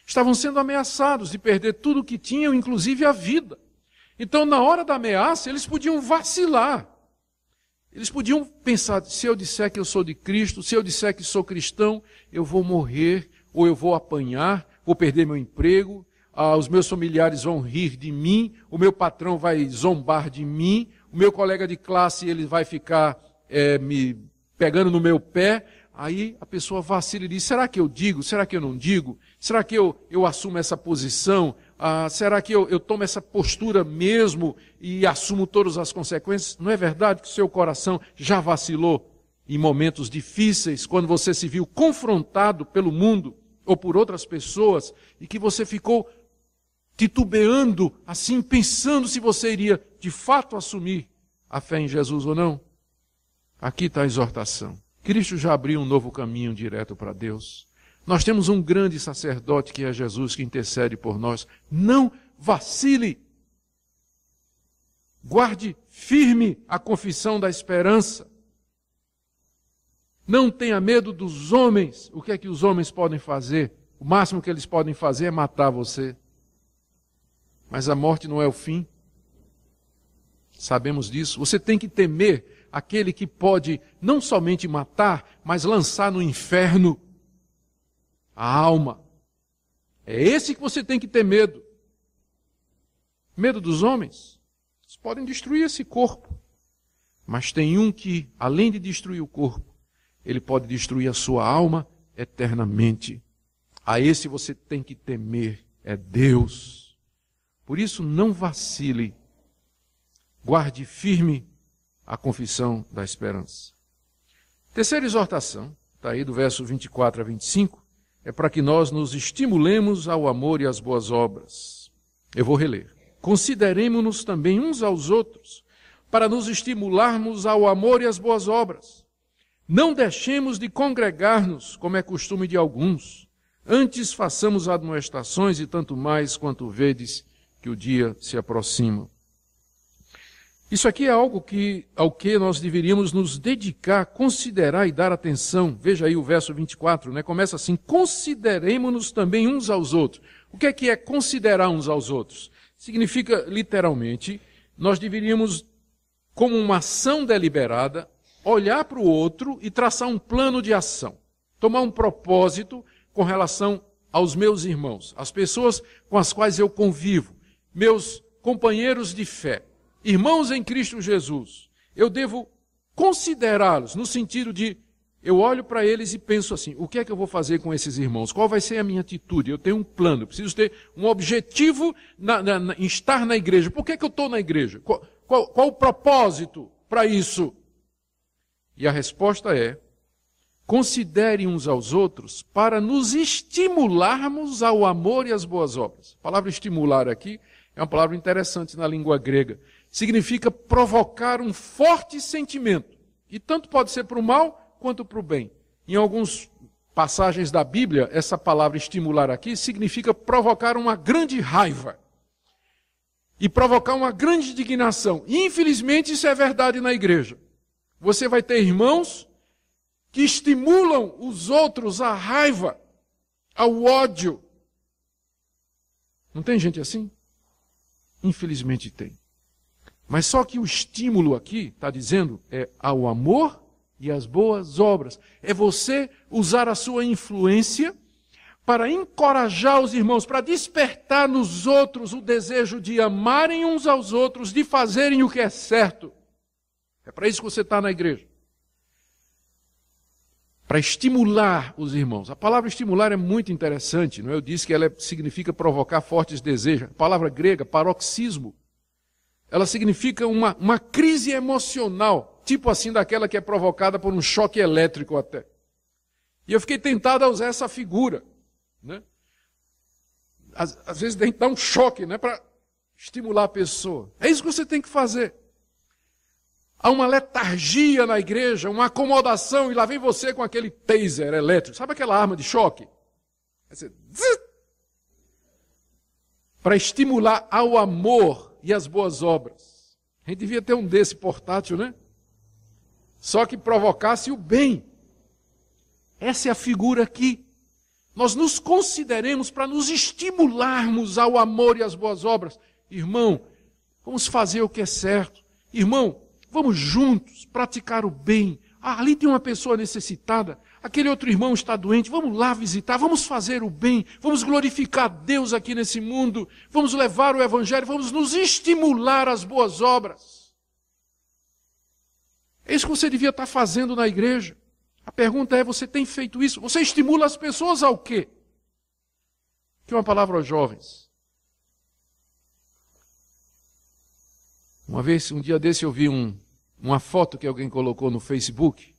estavam sendo ameaçados de perder tudo o que tinham, inclusive a vida. Então, na hora da ameaça, eles podiam vacilar. Eles podiam pensar: se eu disser que eu sou de Cristo, se eu disser que sou cristão, eu vou morrer, ou eu vou apanhar, vou perder meu emprego, ah, os meus familiares vão rir de mim, o meu patrão vai zombar de mim, o meu colega de classe ele vai ficar é, me pegando no meu pé. Aí a pessoa vacila e diz: será que eu digo? Será que eu não digo? Será que eu, eu assumo essa posição? Ah, será que eu, eu tomo essa postura mesmo e assumo todas as consequências? Não é verdade que o seu coração já vacilou em momentos difíceis, quando você se viu confrontado pelo mundo ou por outras pessoas e que você ficou titubeando, assim, pensando se você iria de fato assumir a fé em Jesus ou não? Aqui está a exortação. Cristo já abriu um novo caminho direto para Deus. Nós temos um grande sacerdote que é Jesus, que intercede por nós. Não vacile. Guarde firme a confissão da esperança. Não tenha medo dos homens. O que é que os homens podem fazer? O máximo que eles podem fazer é matar você. Mas a morte não é o fim. Sabemos disso. Você tem que temer aquele que pode não somente matar, mas lançar no inferno a alma. É esse que você tem que ter medo. Medo dos homens? Eles podem destruir esse corpo. Mas tem um que, além de destruir o corpo, ele pode destruir a sua alma eternamente. A esse você tem que temer, é Deus. Por isso, não vacile. Guarde firme a confissão da esperança. Terceira exortação, está aí do verso 24 a 25 é para que nós nos estimulemos ao amor e às boas obras. Eu vou reler. Consideremos-nos também uns aos outros para nos estimularmos ao amor e às boas obras. Não deixemos de congregar-nos, como é costume de alguns. Antes façamos admoestações e tanto mais quanto vedes que o dia se aproxima. Isso aqui é algo que, ao que nós deveríamos nos dedicar, considerar e dar atenção. Veja aí o verso 24, né? começa assim: Consideremos-nos também uns aos outros. O que é que é considerar uns aos outros? Significa, literalmente, nós deveríamos, como uma ação deliberada, olhar para o outro e traçar um plano de ação, tomar um propósito com relação aos meus irmãos, às pessoas com as quais eu convivo, meus companheiros de fé irmãos em Cristo Jesus, eu devo considerá-los no sentido de eu olho para eles e penso assim: o que é que eu vou fazer com esses irmãos? Qual vai ser a minha atitude? Eu tenho um plano, preciso ter um objetivo na, na, na, em estar na igreja. Por que, é que eu estou na igreja? Qual, qual, qual o propósito para isso? E a resposta é: considerem uns aos outros para nos estimularmos ao amor e às boas obras. A palavra estimular aqui é uma palavra interessante na língua grega significa provocar um forte sentimento. E tanto pode ser para o mal quanto para o bem. Em algumas passagens da Bíblia, essa palavra estimular aqui significa provocar uma grande raiva e provocar uma grande indignação. infelizmente, isso é verdade na igreja. Você vai ter irmãos que estimulam os outros à raiva, ao ódio. Não tem gente assim? Infelizmente tem. Mas só que o estímulo aqui está dizendo é ao amor e às boas obras. É você usar a sua influência para encorajar os irmãos, para despertar nos outros o desejo de amarem uns aos outros, de fazerem o que é certo. É para isso que você está na igreja. Para estimular os irmãos. A palavra estimular é muito interessante, não é? Eu disse que ela é, significa provocar fortes desejos. A palavra grega, paroxismo, ela significa uma, uma crise emocional, tipo assim daquela que é provocada por um choque elétrico até. E eu fiquei tentado a usar essa figura. Né? Às, às vezes tem que dar um choque né, para estimular a pessoa. É isso que você tem que fazer. Há uma letargia na igreja, uma acomodação, e lá vem você com aquele taser elétrico. Sabe aquela arma de choque? Para estimular ao amor e as boas obras. A gente devia ter um desse portátil, né? Só que provocasse o bem. Essa é a figura aqui. Nós nos consideremos para nos estimularmos ao amor e às boas obras. Irmão, vamos fazer o que é certo. Irmão, vamos juntos praticar o bem. Ah, ali tem uma pessoa necessitada aquele outro irmão está doente, vamos lá visitar, vamos fazer o bem, vamos glorificar Deus aqui nesse mundo, vamos levar o Evangelho, vamos nos estimular às boas obras. É isso que você devia estar fazendo na igreja. A pergunta é: você tem feito isso? Você estimula as pessoas ao quê? Que uma palavra aos jovens. Uma vez, um dia desse, eu vi um, uma foto que alguém colocou no Facebook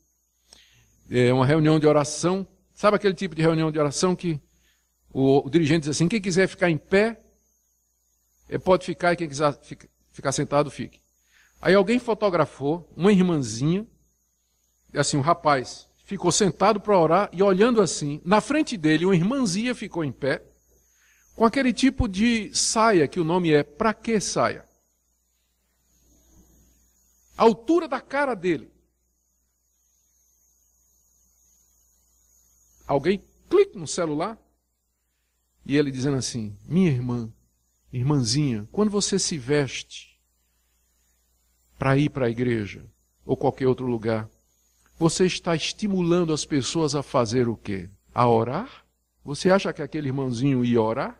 é, uma reunião de oração. Sabe aquele tipo de reunião de oração que o, o dirigente diz assim: quem quiser ficar em pé, é, pode ficar, e quem quiser fica, ficar sentado, fique. Aí alguém fotografou uma irmãzinha, assim, um rapaz ficou sentado para orar e olhando assim, na frente dele, uma irmãzinha ficou em pé, com aquele tipo de saia, que o nome é pra que saia? A altura da cara dele. Alguém clica no celular e ele dizendo assim: Minha irmã, irmãzinha, quando você se veste para ir para a igreja ou qualquer outro lugar, você está estimulando as pessoas a fazer o quê? A orar? Você acha que aquele irmãozinho ia orar?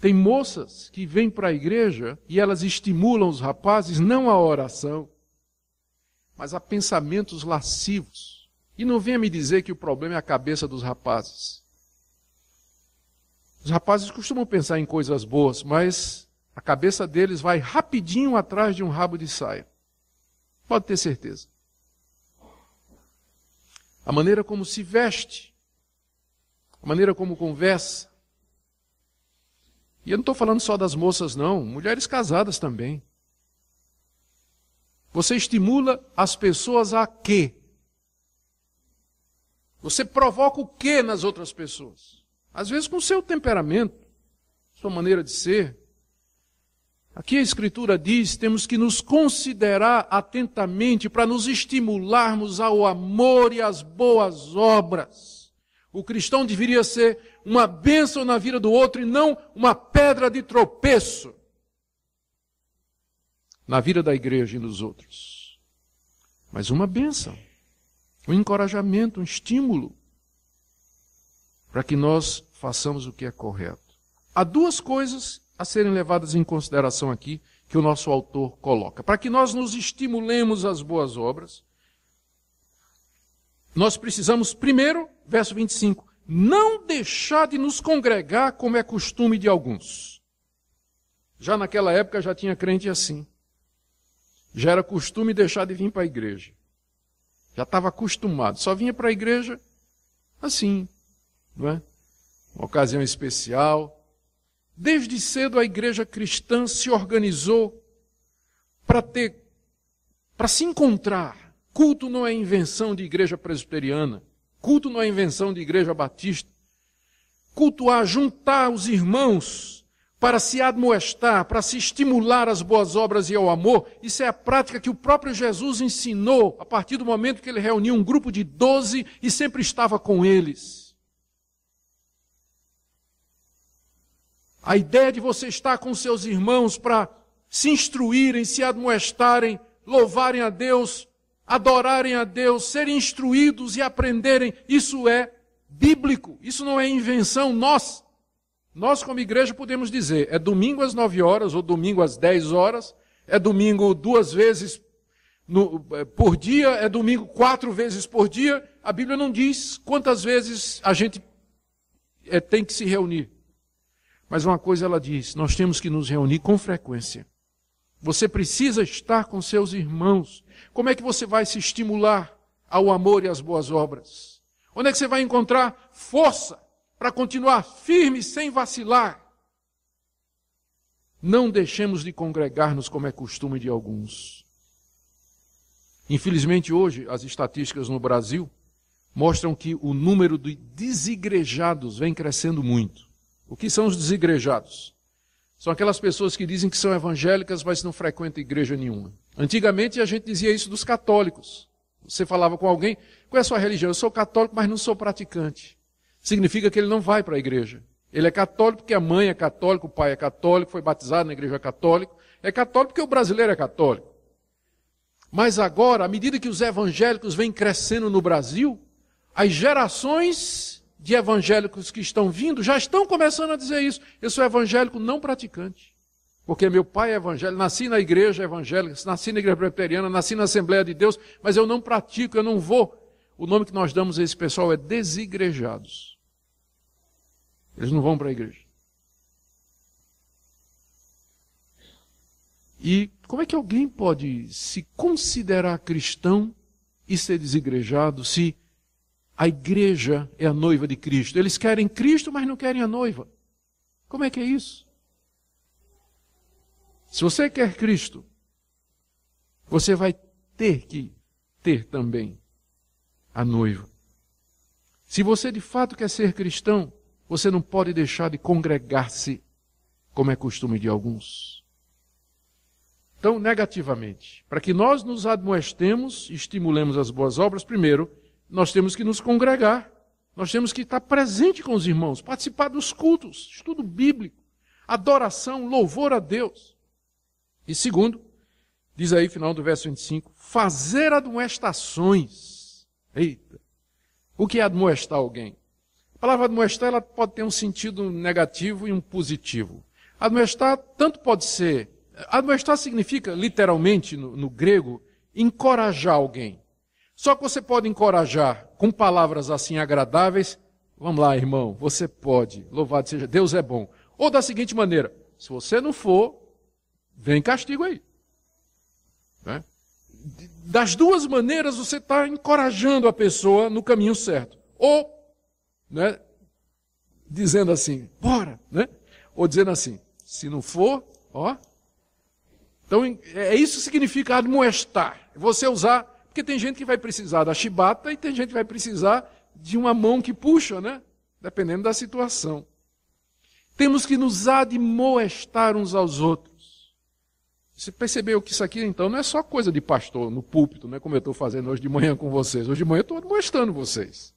Tem moças que vêm para a igreja e elas estimulam os rapazes não à oração, mas há pensamentos lascivos. E não venha me dizer que o problema é a cabeça dos rapazes. Os rapazes costumam pensar em coisas boas, mas a cabeça deles vai rapidinho atrás de um rabo de saia. Pode ter certeza. A maneira como se veste, a maneira como conversa. E eu não estou falando só das moças, não, mulheres casadas também. Você estimula as pessoas a quê? Você provoca o quê nas outras pessoas? Às vezes com seu temperamento, sua maneira de ser. Aqui a Escritura diz: temos que nos considerar atentamente para nos estimularmos ao amor e às boas obras. O cristão deveria ser uma bênção na vida do outro e não uma pedra de tropeço na vida da igreja e nos outros. Mas uma bênção, um encorajamento, um estímulo para que nós façamos o que é correto. Há duas coisas a serem levadas em consideração aqui que o nosso autor coloca. Para que nós nos estimulemos às boas obras, nós precisamos, primeiro, verso 25, não deixar de nos congregar como é costume de alguns. Já naquela época já tinha crente assim. Já era costume deixar de vir para a igreja. Já estava acostumado. Só vinha para a igreja assim, não é? Uma ocasião especial. Desde cedo a igreja cristã se organizou para ter para se encontrar. Culto não é invenção de igreja presbiteriana. Culto não é invenção de igreja batista. Culto a juntar os irmãos para se admoestar, para se estimular às boas obras e ao amor, isso é a prática que o próprio Jesus ensinou a partir do momento que ele reuniu um grupo de doze e sempre estava com eles. A ideia de você estar com seus irmãos para se instruírem, se admoestarem, louvarem a Deus, adorarem a Deus, serem instruídos e aprenderem, isso é bíblico, isso não é invenção nossa. Nós, como igreja, podemos dizer: é domingo às 9 horas, ou domingo às 10 horas, é domingo duas vezes no, é, por dia, é domingo quatro vezes por dia. A Bíblia não diz quantas vezes a gente é, tem que se reunir. Mas uma coisa ela diz: nós temos que nos reunir com frequência. Você precisa estar com seus irmãos. Como é que você vai se estimular ao amor e às boas obras? Onde é que você vai encontrar força para continuar firme sem vacilar. Não deixemos de congregar-nos como é costume de alguns. Infelizmente, hoje, as estatísticas no Brasil mostram que o número de desigrejados vem crescendo muito. O que são os desigrejados? São aquelas pessoas que dizem que são evangélicas, mas não frequentam igreja nenhuma. Antigamente a gente dizia isso dos católicos. Você falava com alguém, qual é a sua religião? Eu sou católico, mas não sou praticante significa que ele não vai para a igreja. Ele é católico porque a mãe é católica, o pai é católico, foi batizado na igreja católica. É católico porque o brasileiro é católico. Mas agora, à medida que os evangélicos vêm crescendo no Brasil, as gerações de evangélicos que estão vindo já estão começando a dizer isso. Eu sou evangélico não praticante. Porque meu pai é evangélico, nasci na igreja evangélica, nasci na igreja preteriana, nasci na Assembleia de Deus, mas eu não pratico, eu não vou. O nome que nós damos a esse pessoal é desigrejados. Eles não vão para a igreja. E como é que alguém pode se considerar cristão e ser desigrejado se a igreja é a noiva de Cristo? Eles querem Cristo, mas não querem a noiva. Como é que é isso? Se você quer Cristo, você vai ter que ter também a noiva. Se você de fato quer ser cristão, você não pode deixar de congregar-se, como é costume de alguns. Então, negativamente, para que nós nos admoestemos e estimulemos as boas obras, primeiro, nós temos que nos congregar. Nós temos que estar presente com os irmãos, participar dos cultos, estudo bíblico, adoração, louvor a Deus. E segundo, diz aí, final do verso 25, fazer admoestações. Eita! O que é admoestar alguém? palavra admoestar ela pode ter um sentido negativo e um positivo. Admoestar tanto pode ser. Admoestar significa, literalmente, no, no grego, encorajar alguém. Só que você pode encorajar com palavras assim agradáveis. Vamos lá, irmão, você pode. Louvado seja Deus, é bom. Ou da seguinte maneira: se você não for, vem castigo aí. Né? Das duas maneiras você está encorajando a pessoa no caminho certo. Ou né, dizendo assim, bora, né? Ou dizendo assim, se não for, ó. Então, é, é isso que significa admoestar. Você usar, porque tem gente que vai precisar da chibata e tem gente que vai precisar de uma mão que puxa, né? Dependendo da situação. Temos que nos admoestar uns aos outros. Você percebeu que isso aqui, então, não é só coisa de pastor no púlpito, né? Como eu estou fazendo hoje de manhã com vocês. Hoje de manhã eu estou admoestando vocês.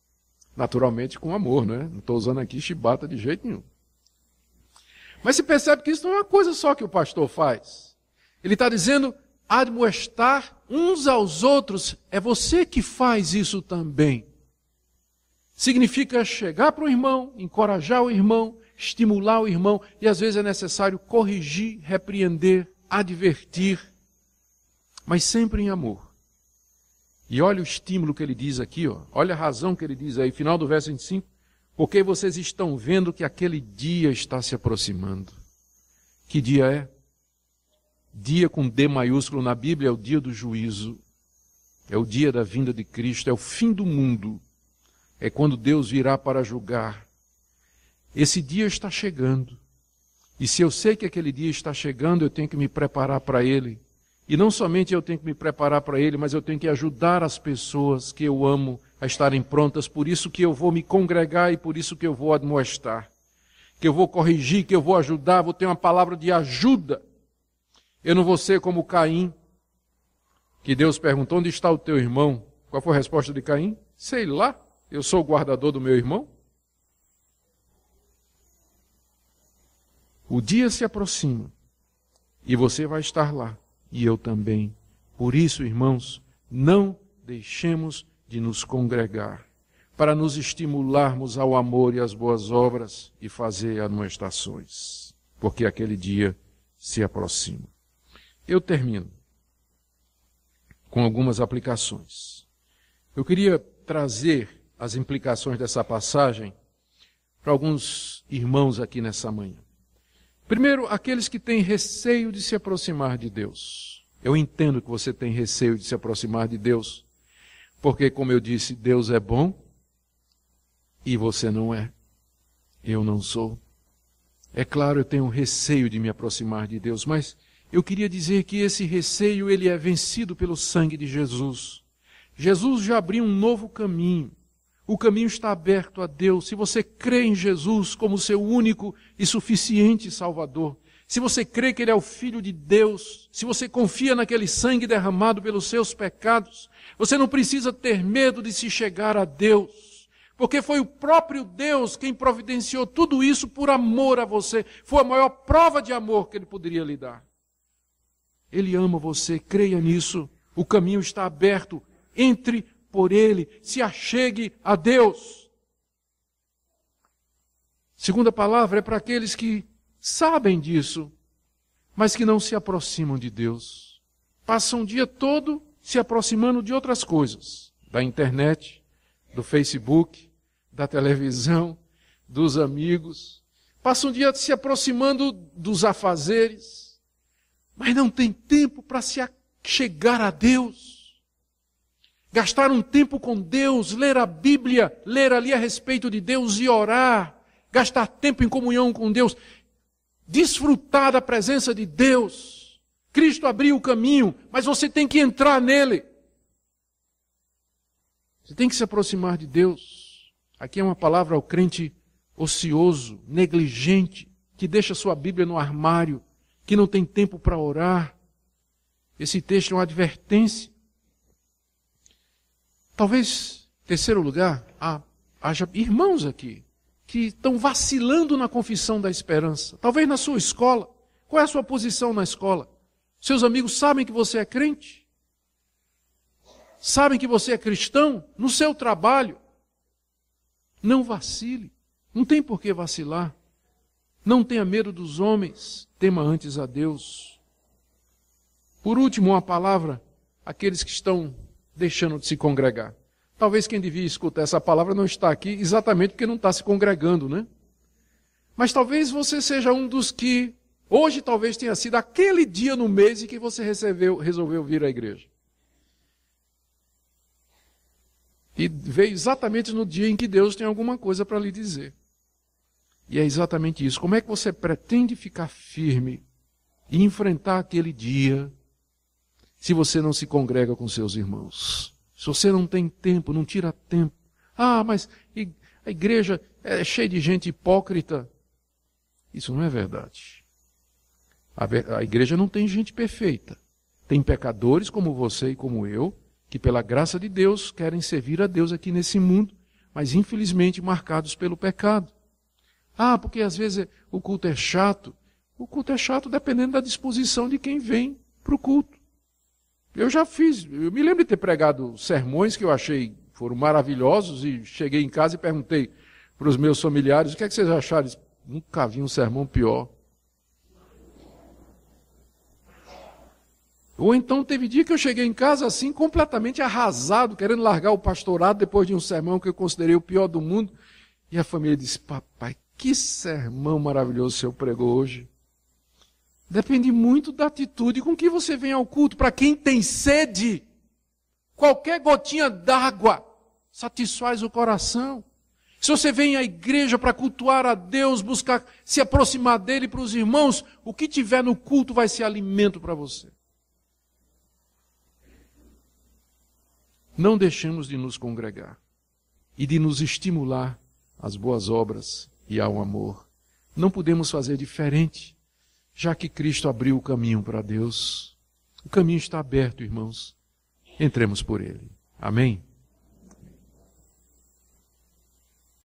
Naturalmente com amor, né? Não estou usando aqui chibata de jeito nenhum. Mas se percebe que isso não é uma coisa só que o pastor faz. Ele está dizendo admoestar uns aos outros. É você que faz isso também. Significa chegar para o irmão, encorajar o irmão, estimular o irmão, e às vezes é necessário corrigir, repreender, advertir, mas sempre em amor. E olha o estímulo que ele diz aqui, ó. olha a razão que ele diz aí, final do verso 25. Porque vocês estão vendo que aquele dia está se aproximando. Que dia é? Dia com D maiúsculo na Bíblia é o dia do juízo, é o dia da vinda de Cristo, é o fim do mundo, é quando Deus virá para julgar. Esse dia está chegando. E se eu sei que aquele dia está chegando, eu tenho que me preparar para ele. E não somente eu tenho que me preparar para ele, mas eu tenho que ajudar as pessoas que eu amo a estarem prontas, por isso que eu vou me congregar e por isso que eu vou admoestar, que eu vou corrigir, que eu vou ajudar, vou ter uma palavra de ajuda. Eu não vou ser como Caim, que Deus perguntou: onde está o teu irmão? Qual foi a resposta de Caim? Sei lá, eu sou o guardador do meu irmão. O dia se aproxima e você vai estar lá e eu também. Por isso, irmãos, não deixemos de nos congregar para nos estimularmos ao amor e às boas obras e fazer anuestações, porque aquele dia se aproxima. Eu termino com algumas aplicações. Eu queria trazer as implicações dessa passagem para alguns irmãos aqui nessa manhã. Primeiro, aqueles que têm receio de se aproximar de Deus. Eu entendo que você tem receio de se aproximar de Deus, porque, como eu disse, Deus é bom e você não é. Eu não sou. É claro, eu tenho receio de me aproximar de Deus, mas eu queria dizer que esse receio ele é vencido pelo sangue de Jesus. Jesus já abriu um novo caminho. O caminho está aberto a Deus. Se você crê em Jesus como seu único e suficiente Salvador, se você crê que Ele é o Filho de Deus, se você confia naquele sangue derramado pelos seus pecados, você não precisa ter medo de se chegar a Deus, porque foi o próprio Deus quem providenciou tudo isso por amor a você. Foi a maior prova de amor que Ele poderia lhe dar. Ele ama você, creia nisso. O caminho está aberto. Entre por ele, se achegue a Deus. Segunda palavra é para aqueles que sabem disso, mas que não se aproximam de Deus. Passam o dia todo se aproximando de outras coisas, da internet, do Facebook, da televisão, dos amigos. Passam o dia se aproximando dos afazeres, mas não tem tempo para se chegar a Deus gastar um tempo com Deus, ler a Bíblia, ler ali a respeito de Deus e orar, gastar tempo em comunhão com Deus, desfrutar da presença de Deus. Cristo abriu o caminho, mas você tem que entrar nele. Você tem que se aproximar de Deus. Aqui é uma palavra ao crente ocioso, negligente, que deixa sua Bíblia no armário, que não tem tempo para orar. Esse texto é uma advertência Talvez, terceiro lugar, há, haja irmãos aqui que estão vacilando na confissão da esperança. Talvez na sua escola. Qual é a sua posição na escola? Seus amigos sabem que você é crente? Sabem que você é cristão? No seu trabalho? Não vacile. Não tem por que vacilar. Não tenha medo dos homens. Tema antes a Deus. Por último, uma palavra àqueles que estão deixando de se congregar. Talvez quem devia escutar essa palavra não está aqui exatamente porque não está se congregando, né? Mas talvez você seja um dos que hoje talvez tenha sido aquele dia no mês em que você recebeu, resolveu vir à igreja. E veio exatamente no dia em que Deus tem alguma coisa para lhe dizer. E é exatamente isso. Como é que você pretende ficar firme e enfrentar aquele dia se você não se congrega com seus irmãos. Se você não tem tempo, não tira tempo. Ah, mas a igreja é cheia de gente hipócrita. Isso não é verdade. A, igreja não tem gente perfeita. Tem pecadores como você e como eu, que pela graça de Deus querem servir a Deus aqui nesse mundo, mas infelizmente marcados pelo pecado. Ah, porque às vezes o culto é chato. O culto é chato dependendo da disposição de quem vem para o culto. Eu já fiz, eu me lembro de ter pregado sermões que eu achei foram maravilhosos e cheguei em casa e perguntei para os meus familiares o que é que vocês acharam. Eles, Nunca vi um sermão pior. Ou então teve dia que eu cheguei em casa assim, completamente arrasado, querendo largar o pastorado depois de um sermão que eu considerei o pior do mundo. E a família disse: Papai, que sermão maravilhoso o senhor pregou hoje. Depende muito da atitude com que você vem ao culto. Para quem tem sede, qualquer gotinha d'água satisfaz o coração. Se você vem à igreja para cultuar a Deus, buscar se aproximar dele para os irmãos, o que tiver no culto vai ser alimento para você. Não deixemos de nos congregar e de nos estimular às boas obras e ao amor. Não podemos fazer diferente já que Cristo abriu o caminho para Deus, o caminho está aberto, irmãos. Entremos por ele. Amém?